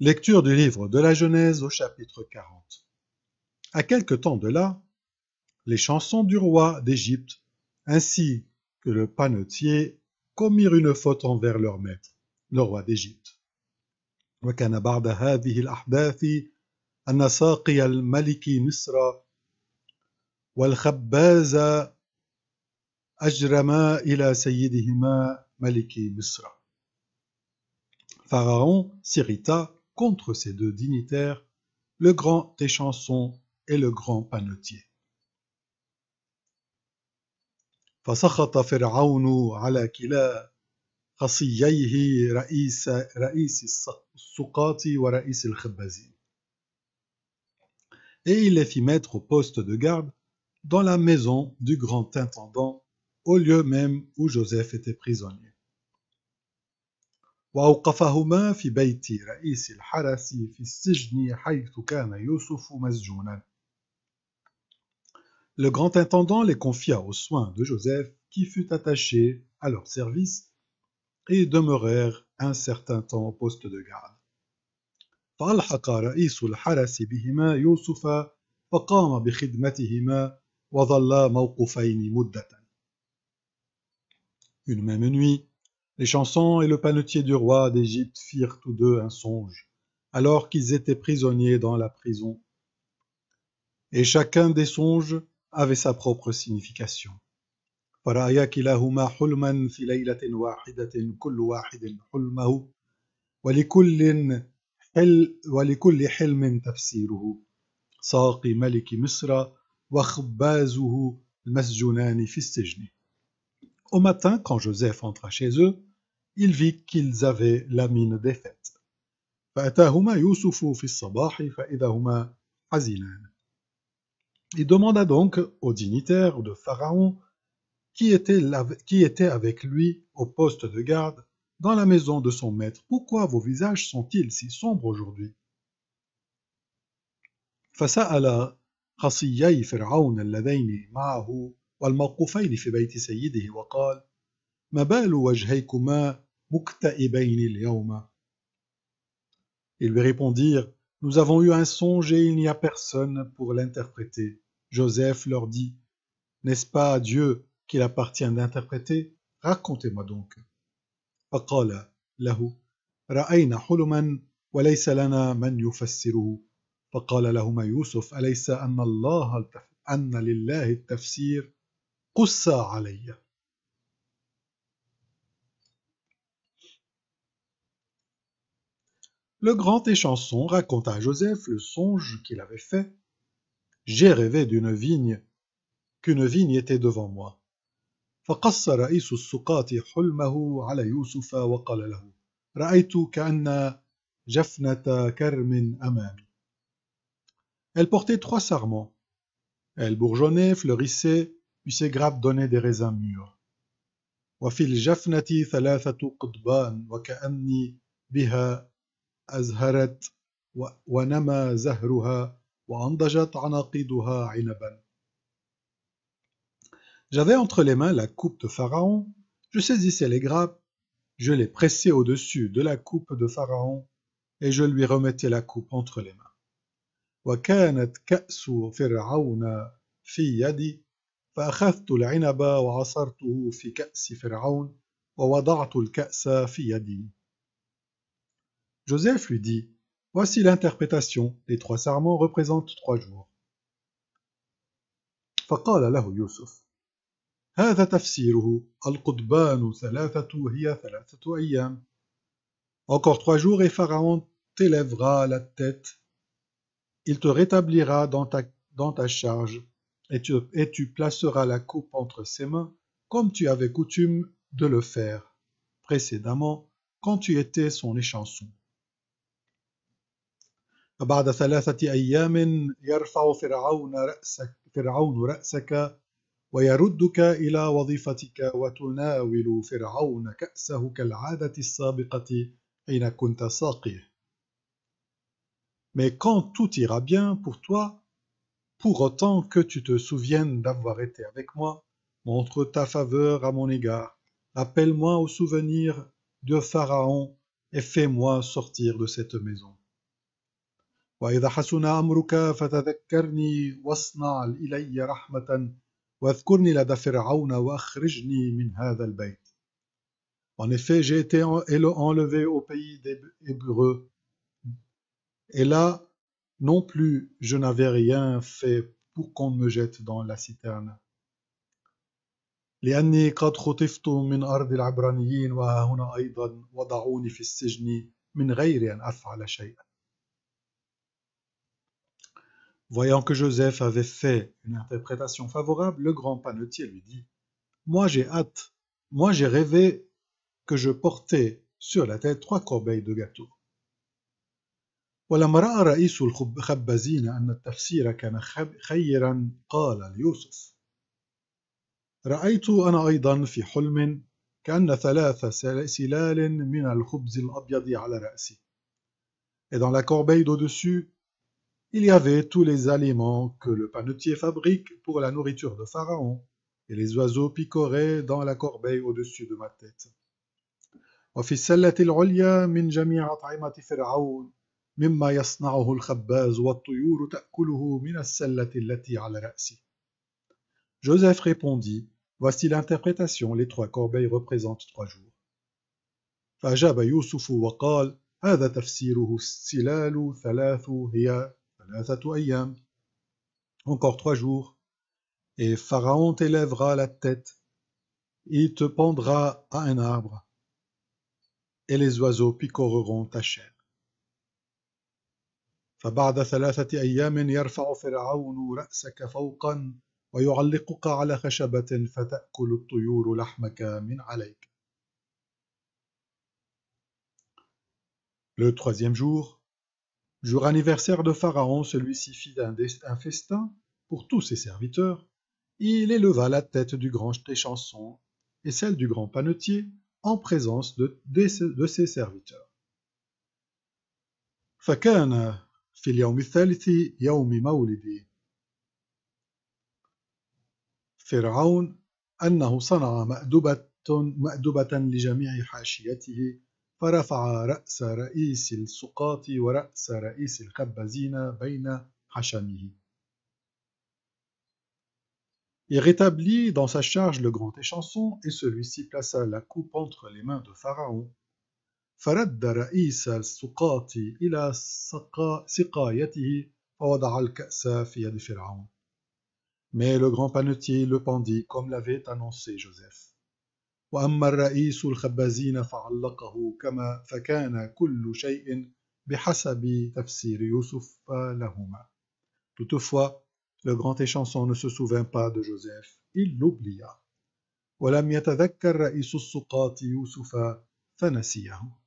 Lecture du livre de la Genèse au chapitre 40. À quelque temps de là, les chansons du roi d'Égypte, ainsi que le panetier, commirent une faute envers leur maître, le roi d'Égypte. الملك والخباز Pharaon s'irrita contre ces deux dignitaires, le grand Échanson et le grand panetier. Et il les fit mettre au poste de garde dans la maison du grand intendant, au lieu même où Joseph était prisonnier. وأوقفهما في بيت رئيس الحرس في السجن حيث كان يوسف مسجونا. Le grand intendant les confia aux soins de Joseph qui fut attaché à leur service et demeurèrent un certain temps au poste de garde. فألحق رئيس الحرس بهما يوسف فقام بخدمتهما وظلا موقوفين مدة. Une même nuit, les chansons et le panetier du roi d'Égypte firent tous deux un songe alors qu'ils étaient prisonniers dans la prison. Et chacun des songes avait sa propre signification. Voilà ayaq ilahuma hulman fi laylatin wahidatin kullu wahidin hulmuhu wa li kullin hil wa kulli hulmin tafsiruhu. Saqi maliki Misra wa khabbazuhu almasjunani fi al au matin, quand Joseph entra chez eux, il vit qu'ils avaient la mine défaite. Il demanda donc au dignitaire de Pharaon qui était, avec lui au poste de garde dans la maison de son maître, pourquoi vos visages sont-ils si sombres aujourd'hui ils lui répondirent Nous avons eu un songe et il n'y a personne pour l'interpréter. Joseph leur dit N'est-ce pas à Dieu qu'il appartient d'interpréter Racontez-moi donc. Le grand Échanson raconta à Joseph le songe qu'il avait fait. J'ai rêvé d'une vigne, qu'une vigne était devant moi. Elle portait trois sarments. Elle bourgeonnait, fleurissait, puis grappes donnaient des raisins mûrs. وفي الجفنة ثلاثة قضبان وكأني بها أزهرت zahruha زهرها وأنضجت عناقيدها عنبا J'avais entre les mains la coupe de Pharaon, je saisissais les grappes, je les pressais au-dessus de la coupe de Pharaon, et je lui remettais la coupe entre les mains. وكانت كأس فرعون في يدي Joseph lui dit Voici l'interprétation. Les trois serments représentent trois jours. Encore trois jours et Pharaon t'élèvera la tête. Il te rétablira dans dans ta charge et tu, et tu placeras la coupe entre ses mains, comme tu avais coutume de le faire précédemment quand tu étais son échanson. فبعد ثلاثة أيام يرفع فرعون رأسك فرعون رأسك ويردك إلى وظيفتك وتناول فرعون كأسه كالعادة السابقة حين كنت ساقيه. Mais quand tout ira bien pour toi, pour autant que tu te souviennes d'avoir été avec moi, montre ta faveur à mon égard, appelle-moi au souvenir de Pharaon, et fais-moi sortir de cette maison. En effet, j'ai été enlevé au pays des Hébreux, et là non plus je n'avais rien fait pour qu'on me jette dans la citerne. Voyant que Joseph avait fait une interprétation favorable, le grand panetier lui dit Moi j'ai hâte, moi j'ai rêvé que je portais sur la tête trois corbeilles de gâteaux. ولما راى رئيس الخبازين ان التفسير كان خيرا قال ليوسف رايت انا ايضا في حلم كان ثلاث سلال من الخبز الابيض على رأسي Et dans la corbeille d'au-dessus, il y avait tous les aliments que le panetier fabrique pour la nourriture de Pharaon, et les oiseaux picoraient dans la corbeille au-dessus de ma tête. وفي السله العليا من جميع أطعمة فرعون مما يصنعه الخباز والطيور تأكله من السلة التي على رأسه. Joseph répondit, Voici l'interprétation, les trois corbeilles représentent trois jours. فأجاب يوسف وقال هذا تفسيره السلال ثلاث هي ثلاثة أيام Encore trois jours. Et Pharaon t'élèvera la tête. Il te pendra à un arbre. Et les oiseaux picoreront ta chair. Le troisième jour, jour anniversaire de Pharaon, celui-ci fit un, festin pour tous ses serviteurs. Il éleva la tête du grand chanson et celle du grand panetier en présence de, ses serviteurs. في اليوم الثالث يوم مولدي فرعون أنه صنع مأدبة, مأدبة لجميع حاشيته فرفع رأس رئيس السقاة ورأس رئيس الخبازين بين حشمه Il rétablit dans sa charge le grand échanson et celui-ci plaça la coupe entre les mains de Pharaon فرد رئيس السقاط إلى سقايته فوضع الكأس في يد فرعون. Mais le grand panetier le pendit comme l'avait annoncé Joseph. وأما الرئيس الخبازين فعلقه كما فكان كل شيء بحسب تفسير يوسف لهما. Toutefois, le grand échanson ne se souvint pas de Joseph, il l'oublia. ولم يتذكر رئيس السقاط يوسف فنسيه.